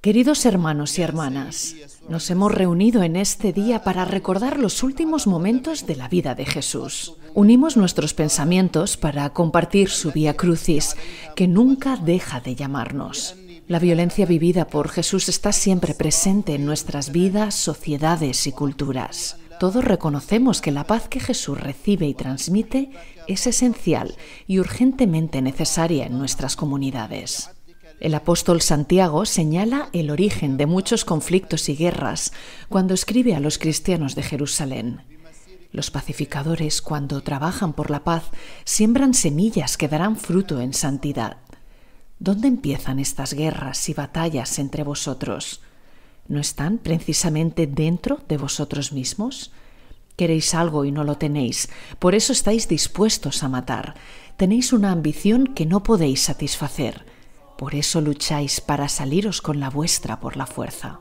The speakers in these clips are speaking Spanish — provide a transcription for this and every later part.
Queridos hermanos y hermanas, nos hemos reunido en este día para recordar los últimos momentos de la vida de Jesús. Unimos nuestros pensamientos para compartir su vía crucis, que nunca deja de llamarnos. La violencia vivida por Jesús está siempre presente en nuestras vidas, sociedades y culturas. Todos reconocemos que la paz que Jesús recibe y transmite es esencial y urgentemente necesaria en nuestras comunidades. El apóstol Santiago señala el origen de muchos conflictos y guerras cuando escribe a los cristianos de Jerusalén. Los pacificadores, cuando trabajan por la paz, siembran semillas que darán fruto en santidad. ¿Dónde empiezan estas guerras y batallas entre vosotros? ¿No están precisamente dentro de vosotros mismos? Queréis algo y no lo tenéis, por eso estáis dispuestos a matar. Tenéis una ambición que no podéis satisfacer, por eso lucháis para saliros con la vuestra por la fuerza.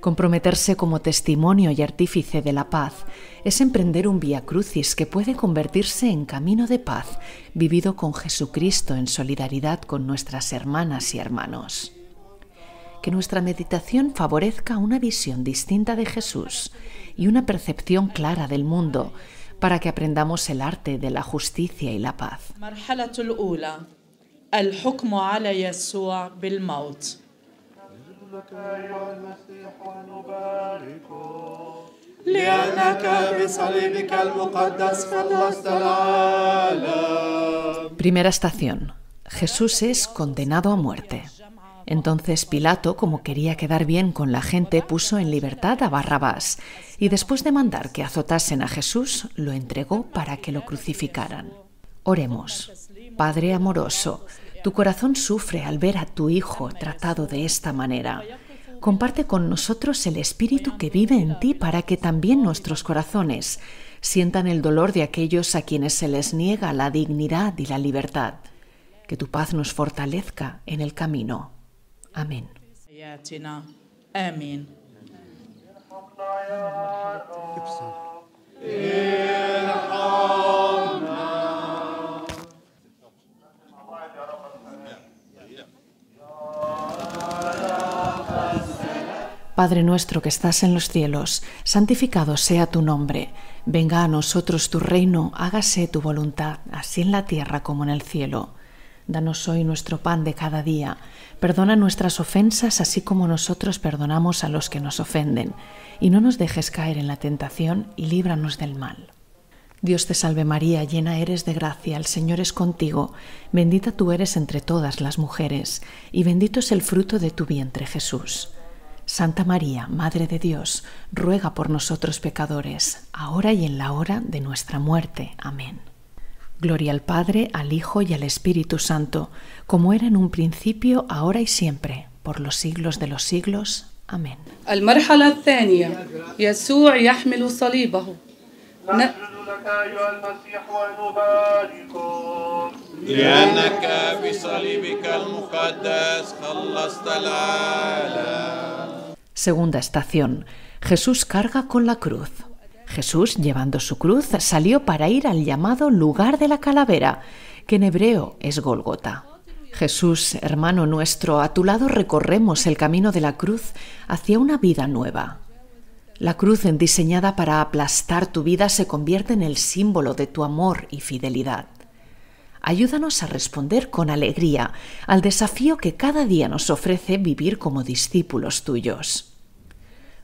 Comprometerse como testimonio y artífice de la paz es emprender un vía crucis que puede convertirse en camino de paz vivido con Jesucristo en solidaridad con nuestras hermanas y hermanos que nuestra meditación favorezca una visión distinta de Jesús y una percepción clara del mundo para que aprendamos el arte de la justicia y la paz. Primera estación. Jesús es condenado a muerte. Entonces Pilato, como quería quedar bien con la gente, puso en libertad a Barrabás y después de mandar que azotasen a Jesús, lo entregó para que lo crucificaran. Oremos. Padre amoroso, tu corazón sufre al ver a tu Hijo tratado de esta manera. Comparte con nosotros el Espíritu que vive en ti para que también nuestros corazones sientan el dolor de aquellos a quienes se les niega la dignidad y la libertad. Que tu paz nos fortalezca en el camino. Amén. Padre nuestro que estás en los cielos, santificado sea tu nombre, venga a nosotros tu reino, hágase tu voluntad, así en la tierra como en el cielo. Danos hoy nuestro pan de cada día. Perdona nuestras ofensas así como nosotros perdonamos a los que nos ofenden. Y no nos dejes caer en la tentación y líbranos del mal. Dios te salve María, llena eres de gracia, el Señor es contigo, bendita tú eres entre todas las mujeres, y bendito es el fruto de tu vientre Jesús. Santa María, Madre de Dios, ruega por nosotros pecadores, ahora y en la hora de nuestra muerte. Amén. Gloria al Padre, al Hijo y al Espíritu Santo, como era en un principio, ahora y siempre, por los siglos de los siglos. Amén. Segunda estación. Jesús carga con la cruz. Jesús, llevando su cruz, salió para ir al llamado lugar de la calavera, que en hebreo es Golgota. Jesús, hermano nuestro, a tu lado recorremos el camino de la cruz hacia una vida nueva. La cruz diseñada para aplastar tu vida se convierte en el símbolo de tu amor y fidelidad. Ayúdanos a responder con alegría al desafío que cada día nos ofrece vivir como discípulos tuyos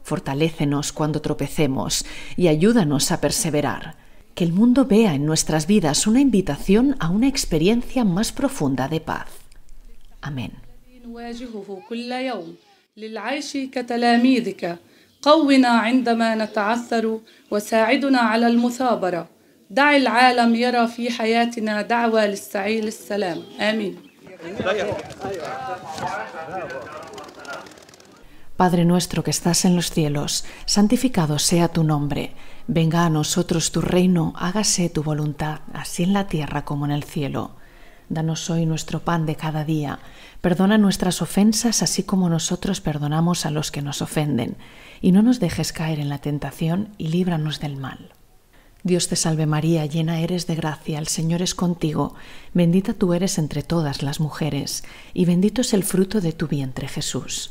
fortalécenos cuando tropecemos y ayúdanos a perseverar. Que el mundo vea en nuestras vidas una invitación a una experiencia más profunda de paz. Amén. Padre nuestro que estás en los cielos, santificado sea tu nombre, venga a nosotros tu reino, hágase tu voluntad, así en la tierra como en el cielo. Danos hoy nuestro pan de cada día, perdona nuestras ofensas así como nosotros perdonamos a los que nos ofenden, y no nos dejes caer en la tentación y líbranos del mal. Dios te salve María, llena eres de gracia, el Señor es contigo, bendita tú eres entre todas las mujeres, y bendito es el fruto de tu vientre Jesús.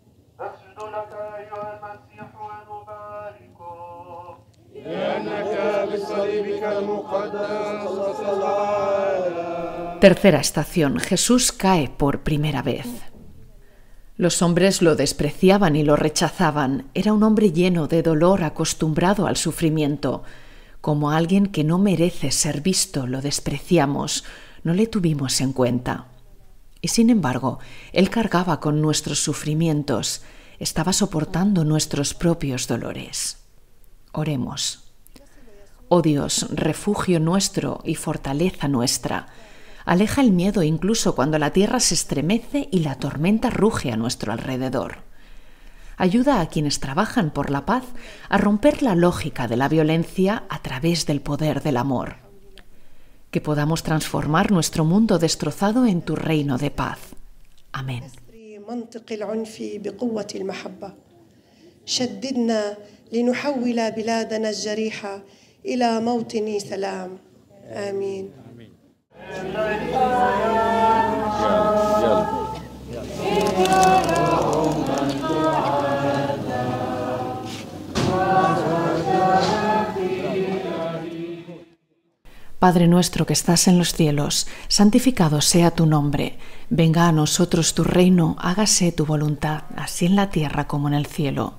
Tercera estación. Jesús cae por primera vez. Los hombres lo despreciaban y lo rechazaban. Era un hombre lleno de dolor, acostumbrado al sufrimiento. Como alguien que no merece ser visto, lo despreciamos, no le tuvimos en cuenta. Y sin embargo, él cargaba con nuestros sufrimientos, estaba soportando nuestros propios dolores. Oremos. Oh Dios, refugio nuestro y fortaleza nuestra. Aleja el miedo incluso cuando la tierra se estremece y la tormenta ruge a nuestro alrededor. Ayuda a quienes trabajan por la paz a romper la lógica de la violencia a través del poder del amor. Que podamos transformar nuestro mundo destrozado en tu reino de paz. Amén la موطني سلام Padre nuestro que estás en los cielos, santificado sea tu nombre, venga a nosotros tu reino, hágase tu voluntad, así en la tierra como en el cielo.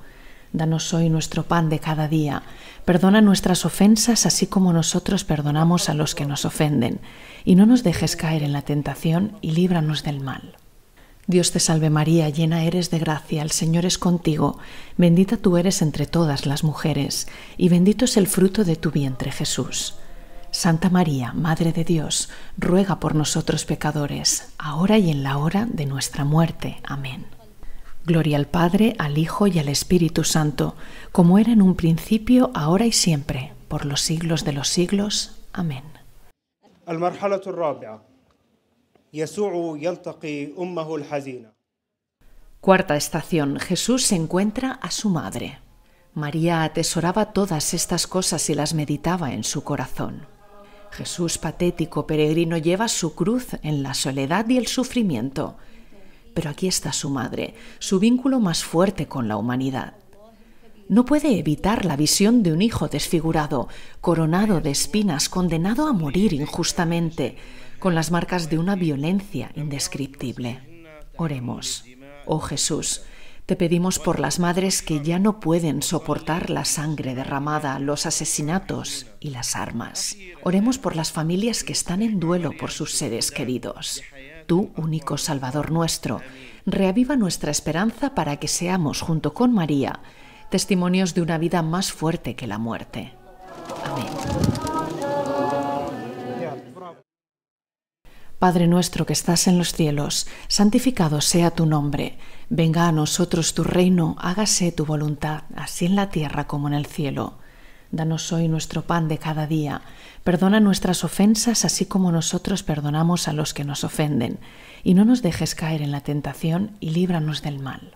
Danos hoy nuestro pan de cada día. Perdona nuestras ofensas así como nosotros perdonamos a los que nos ofenden. Y no nos dejes caer en la tentación y líbranos del mal. Dios te salve María, llena eres de gracia, el Señor es contigo, bendita tú eres entre todas las mujeres, y bendito es el fruto de tu vientre Jesús. Santa María, Madre de Dios, ruega por nosotros pecadores, ahora y en la hora de nuestra muerte. Amén. Gloria al Padre, al Hijo y al Espíritu Santo, como era en un principio, ahora y siempre, por los siglos de los siglos. Amén. Cuarta estación. Jesús se encuentra a su madre. María atesoraba todas estas cosas y las meditaba en su corazón. Jesús patético peregrino lleva su cruz en la soledad y el sufrimiento pero aquí está su madre, su vínculo más fuerte con la humanidad. No puede evitar la visión de un hijo desfigurado, coronado de espinas, condenado a morir injustamente, con las marcas de una violencia indescriptible. Oremos. Oh Jesús, te pedimos por las madres que ya no pueden soportar la sangre derramada, los asesinatos y las armas. Oremos por las familias que están en duelo por sus seres queridos tú, único Salvador nuestro. Reaviva nuestra esperanza para que seamos, junto con María, testimonios de una vida más fuerte que la muerte. Amén. Padre nuestro que estás en los cielos, santificado sea tu nombre, venga a nosotros tu reino, hágase tu voluntad, así en la tierra como en el cielo. Danos hoy nuestro pan de cada día. Perdona nuestras ofensas así como nosotros perdonamos a los que nos ofenden. Y no nos dejes caer en la tentación y líbranos del mal.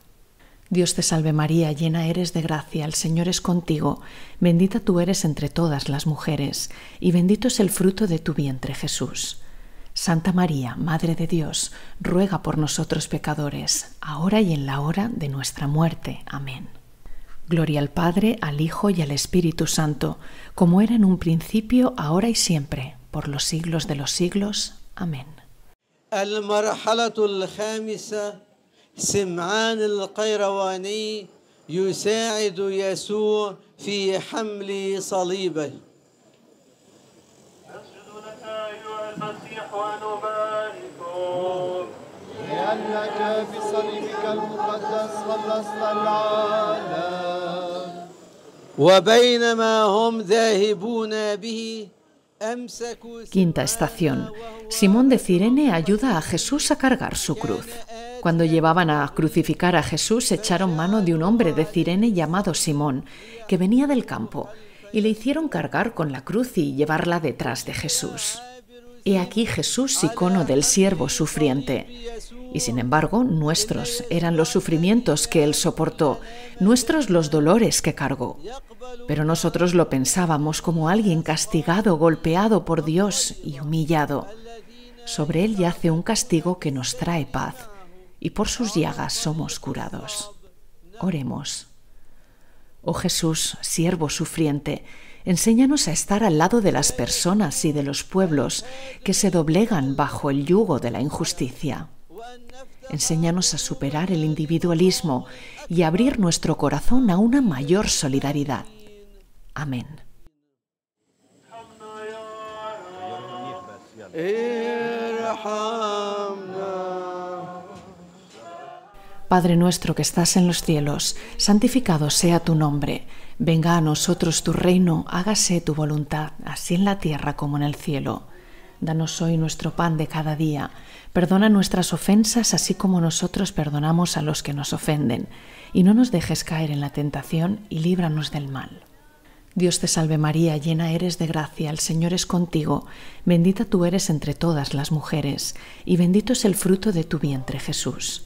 Dios te salve María, llena eres de gracia, el Señor es contigo, bendita tú eres entre todas las mujeres, y bendito es el fruto de tu vientre Jesús. Santa María, Madre de Dios, ruega por nosotros pecadores, ahora y en la hora de nuestra muerte. Amén. Gloria al Padre, al Hijo y al Espíritu Santo, como era en un principio, ahora y siempre, por los siglos de los siglos. Amén. Quinta estación. Simón de Cirene ayuda a Jesús a cargar su cruz. Cuando llevaban a crucificar a Jesús, echaron mano de un hombre de Cirene llamado Simón, que venía del campo, y le hicieron cargar con la cruz y llevarla detrás de Jesús. He aquí Jesús, icono del siervo sufriente. Y sin embargo, nuestros eran los sufrimientos que él soportó, nuestros los dolores que cargó. Pero nosotros lo pensábamos como alguien castigado, golpeado por Dios y humillado. Sobre él yace un castigo que nos trae paz, y por sus llagas somos curados. Oremos. Oh Jesús, siervo sufriente, Enséñanos a estar al lado de las personas y de los pueblos que se doblegan bajo el yugo de la injusticia. Enséñanos a superar el individualismo y abrir nuestro corazón a una mayor solidaridad. Amén. Padre nuestro que estás en los cielos, santificado sea tu nombre Venga a nosotros tu reino, hágase tu voluntad, así en la tierra como en el cielo. Danos hoy nuestro pan de cada día. Perdona nuestras ofensas, así como nosotros perdonamos a los que nos ofenden. Y no nos dejes caer en la tentación, y líbranos del mal. Dios te salve María, llena eres de gracia, el Señor es contigo, bendita tú eres entre todas las mujeres, y bendito es el fruto de tu vientre Jesús.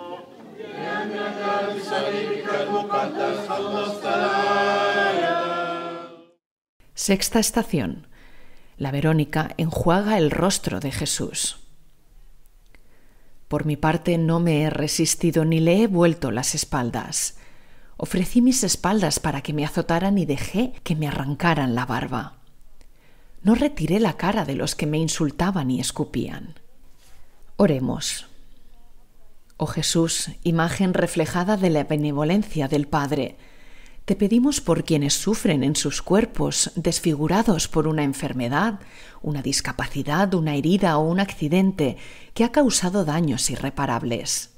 Sexta estación. La Verónica enjuaga el rostro de Jesús. Por mi parte no me he resistido ni le he vuelto las espaldas. Ofrecí mis espaldas para que me azotaran y dejé que me arrancaran la barba. No retiré la cara de los que me insultaban y escupían. Oremos. Oh Jesús, imagen reflejada de la benevolencia del Padre, te pedimos por quienes sufren en sus cuerpos, desfigurados por una enfermedad, una discapacidad, una herida o un accidente que ha causado daños irreparables.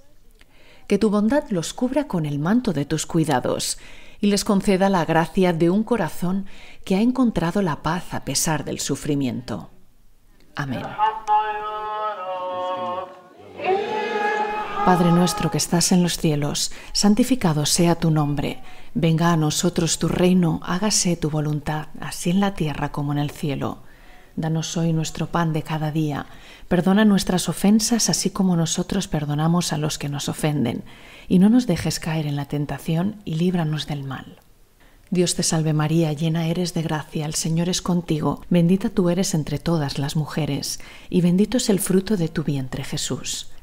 Que tu bondad los cubra con el manto de tus cuidados y les conceda la gracia de un corazón que ha encontrado la paz a pesar del sufrimiento. Amén. Padre nuestro que estás en los cielos, santificado sea tu nombre, venga a nosotros tu reino, hágase tu voluntad, así en la tierra como en el cielo. Danos hoy nuestro pan de cada día, perdona nuestras ofensas así como nosotros perdonamos a los que nos ofenden, y no nos dejes caer en la tentación y líbranos del mal. Dios te salve María, llena eres de gracia, el Señor es contigo, bendita tú eres entre todas las mujeres, y bendito es el fruto de tu vientre Jesús.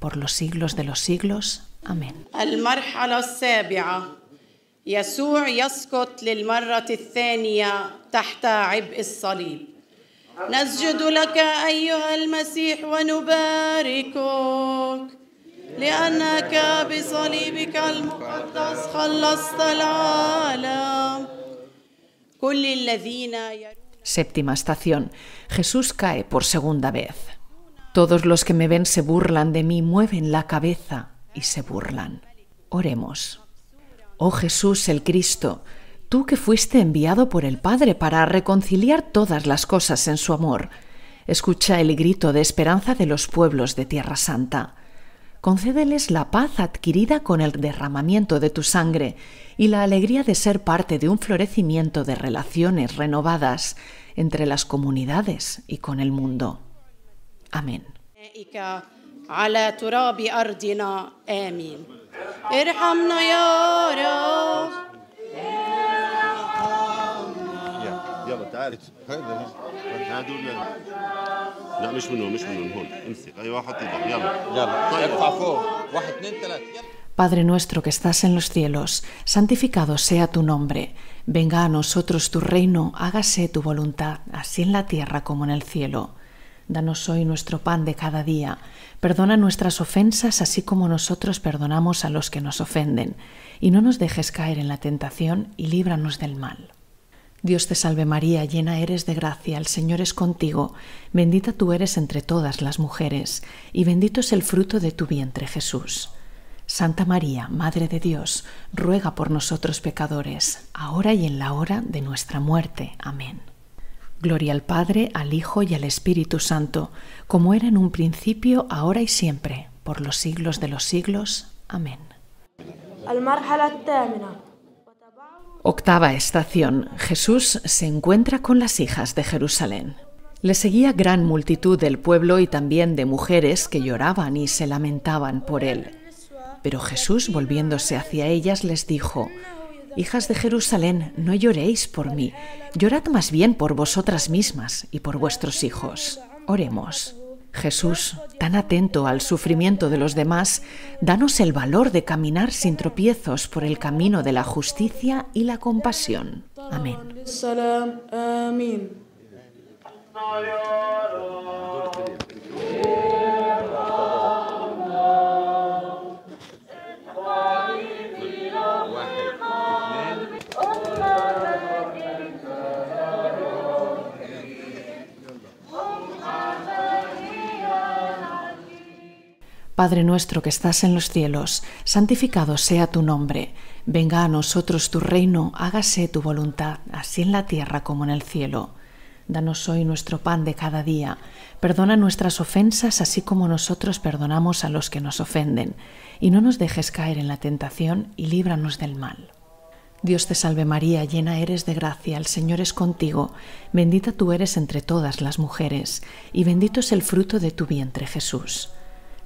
por los siglos de los siglos. Amén. المرحلة السابعة يسوع يسقط للمرة الثانية تحت عبء الصليب. نسجد لك أيها المسيح ونباركك لأنك بصليبك المقدس خلصت العالم. كل الذين Séptima estación. Jesús cae por segunda vez. Todos los que me ven se burlan de mí, mueven la cabeza y se burlan. Oremos. Oh Jesús el Cristo, tú que fuiste enviado por el Padre para reconciliar todas las cosas en su amor, escucha el grito de esperanza de los pueblos de Tierra Santa. Concédeles la paz adquirida con el derramamiento de tu sangre y la alegría de ser parte de un florecimiento de relaciones renovadas entre las comunidades y con el mundo. Amén. Padre nuestro que estás en los cielos, santificado sea tu nombre, venga a nosotros tu reino, hágase tu voluntad, así en la tierra como en el cielo. Danos hoy nuestro pan de cada día. Perdona nuestras ofensas así como nosotros perdonamos a los que nos ofenden. Y no nos dejes caer en la tentación y líbranos del mal. Dios te salve María, llena eres de gracia, el Señor es contigo, bendita tú eres entre todas las mujeres, y bendito es el fruto de tu vientre Jesús. Santa María, Madre de Dios, ruega por nosotros pecadores, ahora y en la hora de nuestra muerte. Amén. Gloria al Padre, al Hijo y al Espíritu Santo, como era en un principio, ahora y siempre, por los siglos de los siglos. Amén. Octava estación. Jesús se encuentra con las hijas de Jerusalén. Le seguía gran multitud del pueblo y también de mujeres que lloraban y se lamentaban por él. Pero Jesús, volviéndose hacia ellas, les dijo, Hijas de Jerusalén, no lloréis por mí, llorad más bien por vosotras mismas y por vuestros hijos. Oremos. Jesús, tan atento al sufrimiento de los demás, danos el valor de caminar sin tropiezos por el camino de la justicia y la compasión. Amén. Amén. Padre nuestro que estás en los cielos, santificado sea tu nombre, venga a nosotros tu reino, hágase tu voluntad, así en la tierra como en el cielo. Danos hoy nuestro pan de cada día, perdona nuestras ofensas así como nosotros perdonamos a los que nos ofenden, y no nos dejes caer en la tentación y líbranos del mal. Dios te salve María, llena eres de gracia, el Señor es contigo, bendita tú eres entre todas las mujeres, y bendito es el fruto de tu vientre Jesús.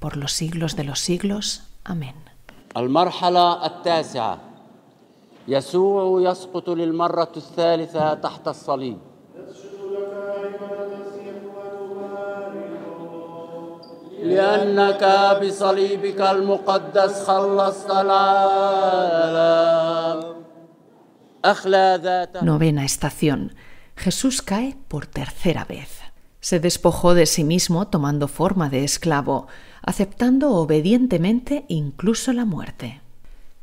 por los siglos de los siglos. Amén. Novena estación. Jesús cae por tercera vez. Se despojó de sí mismo tomando forma de esclavo aceptando obedientemente incluso la muerte.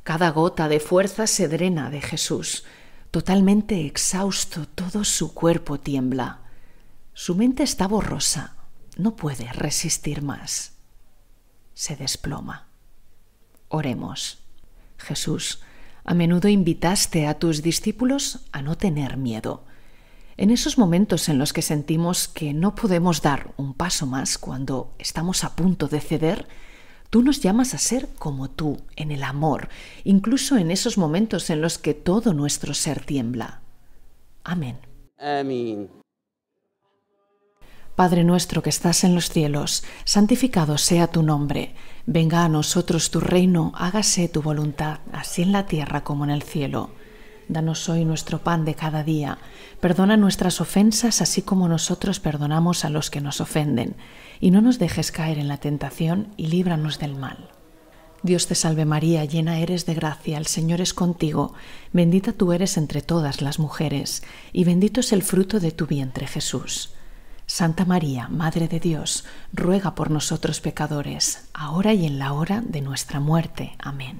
Cada gota de fuerza se drena de Jesús. Totalmente exhausto, todo su cuerpo tiembla. Su mente está borrosa. No puede resistir más. Se desploma. Oremos. Jesús, a menudo invitaste a tus discípulos a no tener miedo en esos momentos en los que sentimos que no podemos dar un paso más cuando estamos a punto de ceder, tú nos llamas a ser como tú, en el amor, incluso en esos momentos en los que todo nuestro ser tiembla. Amén. Padre nuestro que estás en los cielos, santificado sea tu nombre, venga a nosotros tu reino, hágase tu voluntad, así en la tierra como en el cielo. Danos hoy nuestro pan de cada día. Perdona nuestras ofensas así como nosotros perdonamos a los que nos ofenden. Y no nos dejes caer en la tentación y líbranos del mal. Dios te salve María, llena eres de gracia, el Señor es contigo, bendita tú eres entre todas las mujeres, y bendito es el fruto de tu vientre Jesús. Santa María, Madre de Dios, ruega por nosotros pecadores, ahora y en la hora de nuestra muerte. Amén.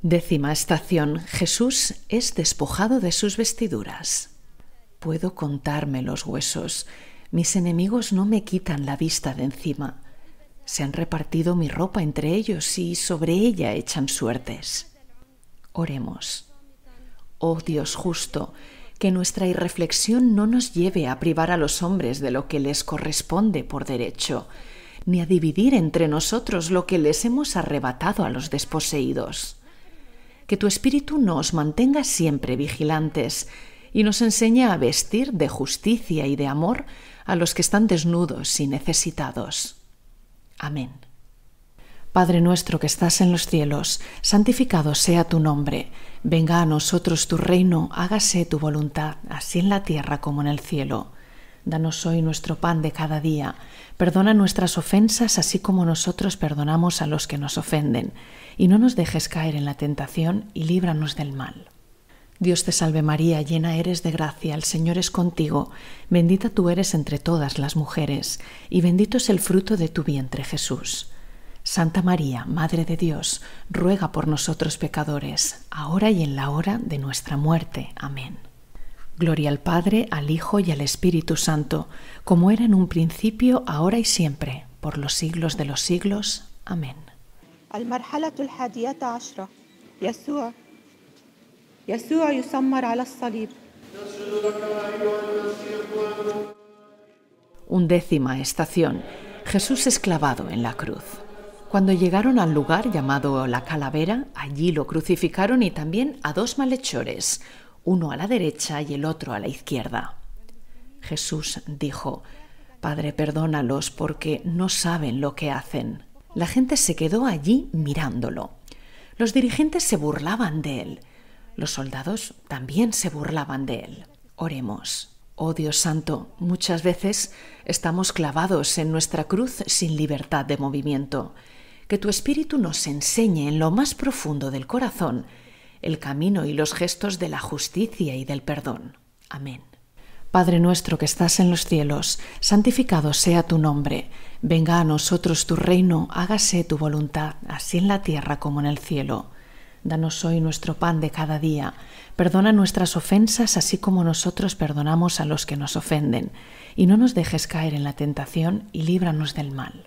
Décima estación. Jesús es despojado de sus vestiduras. Puedo contarme los huesos. Mis enemigos no me quitan la vista de encima. Se han repartido mi ropa entre ellos y sobre ella echan suertes. Oremos. Oh Dios justo, que nuestra irreflexión no nos lleve a privar a los hombres de lo que les corresponde por derecho ni a dividir entre nosotros lo que les hemos arrebatado a los desposeídos. Que tu espíritu nos mantenga siempre vigilantes y nos enseñe a vestir de justicia y de amor a los que están desnudos y necesitados. Amén. Padre nuestro que estás en los cielos, santificado sea tu nombre, venga a nosotros tu reino, hágase tu voluntad, así en la tierra como en el cielo. Danos hoy nuestro pan de cada día. Perdona nuestras ofensas así como nosotros perdonamos a los que nos ofenden. Y no nos dejes caer en la tentación y líbranos del mal. Dios te salve María, llena eres de gracia, el Señor es contigo, bendita tú eres entre todas las mujeres, y bendito es el fruto de tu vientre Jesús. Santa María, Madre de Dios, ruega por nosotros pecadores, ahora y en la hora de nuestra muerte. Amén. Gloria al Padre, al Hijo y al Espíritu Santo, como era en un principio, ahora y siempre, por los siglos de los siglos. Amén. Undécima estación. Jesús esclavado en la cruz. Cuando llegaron al lugar llamado la calavera, allí lo crucificaron y también a dos malhechores, uno a la derecha y el otro a la izquierda. Jesús dijo, Padre, perdónalos porque no saben lo que hacen. La gente se quedó allí mirándolo. Los dirigentes se burlaban de él. Los soldados también se burlaban de él. Oremos. Oh Dios Santo, muchas veces estamos clavados en nuestra cruz sin libertad de movimiento. Que tu Espíritu nos enseñe en lo más profundo del corazón el camino y los gestos de la justicia y del perdón. Amén. Padre nuestro que estás en los cielos, santificado sea tu nombre, venga a nosotros tu reino, hágase tu voluntad, así en la tierra como en el cielo. Danos hoy nuestro pan de cada día, perdona nuestras ofensas así como nosotros perdonamos a los que nos ofenden, y no nos dejes caer en la tentación y líbranos del mal.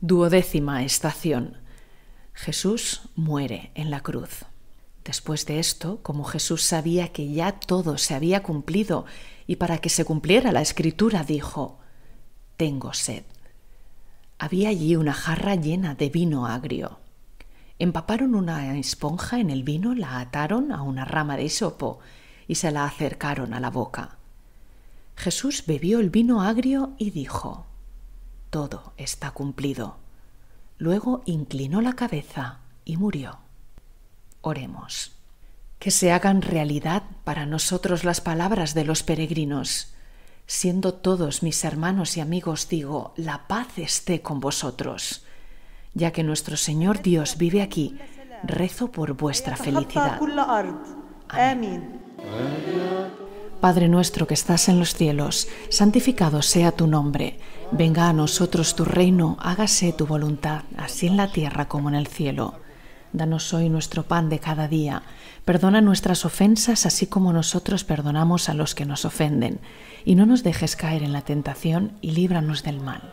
Duodécima estación. Jesús muere en la cruz. Después de esto, como Jesús sabía que ya todo se había cumplido y para que se cumpliera la escritura dijo, Tengo sed. Había allí una jarra llena de vino agrio. Empaparon una esponja en el vino, la ataron a una rama de hisopo y se la acercaron a la boca. Jesús bebió el vino agrio y dijo, Todo está cumplido. Luego inclinó la cabeza y murió. Oremos. Que se hagan realidad para nosotros las palabras de los peregrinos. Siendo todos mis hermanos y amigos, digo, la paz esté con vosotros ya que nuestro Señor Dios vive aquí, rezo por vuestra felicidad. Amén. Padre nuestro que estás en los cielos, santificado sea tu nombre, venga a nosotros tu reino, hágase tu voluntad, así en la tierra como en el cielo. Danos hoy nuestro pan de cada día, perdona nuestras ofensas así como nosotros perdonamos a los que nos ofenden, y no nos dejes caer en la tentación y líbranos del mal.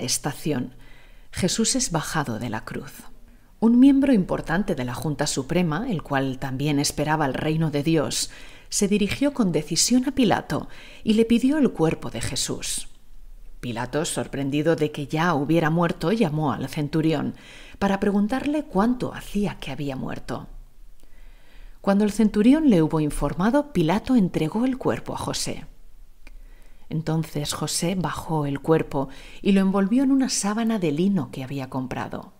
estación. Jesús es bajado de la cruz. Un miembro importante de la Junta Suprema, el cual también esperaba el reino de Dios, se dirigió con decisión a Pilato y le pidió el cuerpo de Jesús. Pilato, sorprendido de que ya hubiera muerto, llamó al centurión para preguntarle cuánto hacía que había muerto. Cuando el centurión le hubo informado, Pilato entregó el cuerpo a José. Entonces José bajó el cuerpo y lo envolvió en una sábana de lino que había comprado.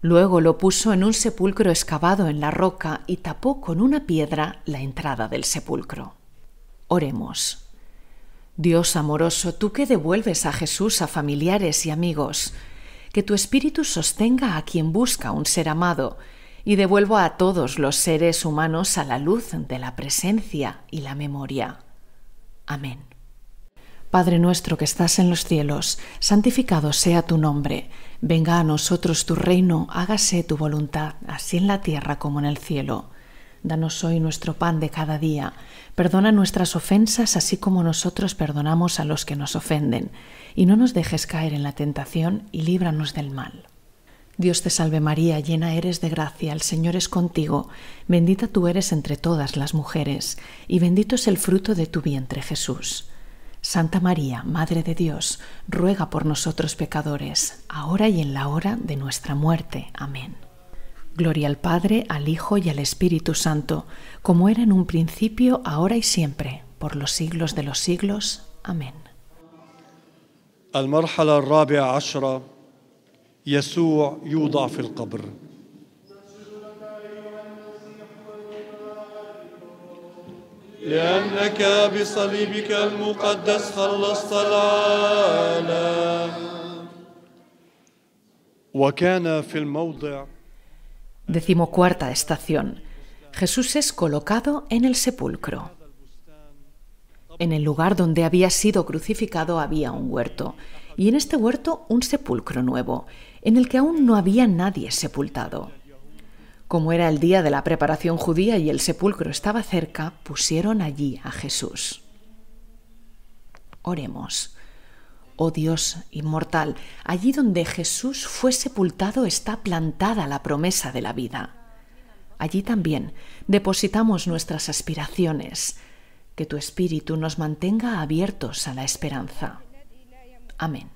Luego lo puso en un sepulcro excavado en la roca y tapó con una piedra la entrada del sepulcro. Oremos. Dios amoroso, tú que devuelves a Jesús a familiares y amigos, que tu espíritu sostenga a quien busca un ser amado, y devuelvo a todos los seres humanos a la luz de la presencia y la memoria. Amén. Padre nuestro que estás en los cielos, santificado sea tu nombre, venga a nosotros tu reino, hágase tu voluntad, así en la tierra como en el cielo. Danos hoy nuestro pan de cada día. Perdona nuestras ofensas así como nosotros perdonamos a los que nos ofenden. Y no nos dejes caer en la tentación y líbranos del mal. Dios te salve María, llena eres de gracia, el Señor es contigo, bendita tú eres entre todas las mujeres, y bendito es el fruto de tu vientre Jesús. Santa María, Madre de Dios, ruega por nosotros pecadores, ahora y en la hora de nuestra muerte. Amén. Gloria al Padre, al Hijo y al Espíritu Santo, como era en un principio, ahora y siempre, por los siglos de los siglos. Amén. المرحلة الرابعة عشرة يسوع يوضع في القبر لأنك بصليبك المقدس خلصت وكان في الموضع Decimocuarta estación. Jesús es colocado en el sepulcro. En el lugar donde había sido crucificado había un huerto, y en este huerto un sepulcro nuevo, en el que aún no había nadie sepultado. Como era el día de la preparación judía y el sepulcro estaba cerca, pusieron allí a Jesús. Oremos oh Dios inmortal, allí donde Jesús fue sepultado está plantada la promesa de la vida. Allí también depositamos nuestras aspiraciones. Que tu Espíritu nos mantenga abiertos a la esperanza. Amén.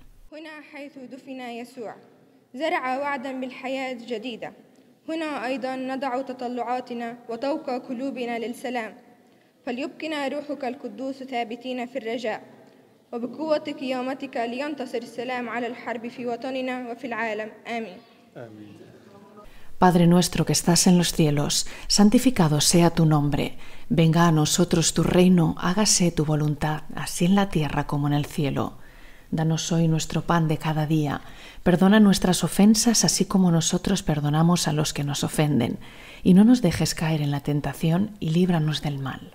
Padre nuestro que estás en los cielos, santificado sea tu nombre. Venga a nosotros tu reino, hágase tu voluntad, así en la tierra como en el cielo. Danos hoy nuestro pan de cada día. Perdona nuestras ofensas, así como nosotros perdonamos a los que nos ofenden. Y no nos dejes caer en la tentación y líbranos del mal.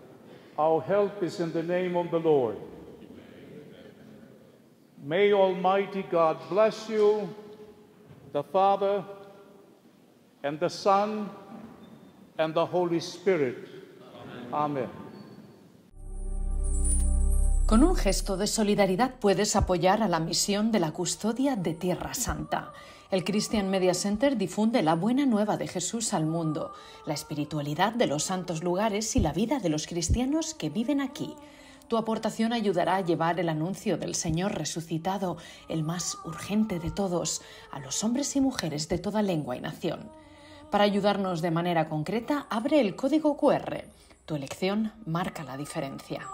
Our help is in the name of the Lord. May Almighty God bless you, the Father, and the Son, and the Holy Spirit. Amen. Con un gesto de solidaridad puedes apoyar a la misión de la custodia de Tierra Santa. El Christian Media Center difunde la buena nueva de Jesús al mundo, la espiritualidad de los santos lugares y la vida de los cristianos que viven aquí. Tu aportación ayudará a llevar el anuncio del Señor resucitado, el más urgente de todos, a los hombres y mujeres de toda lengua y nación. Para ayudarnos de manera concreta, abre el código QR. Tu elección marca la diferencia.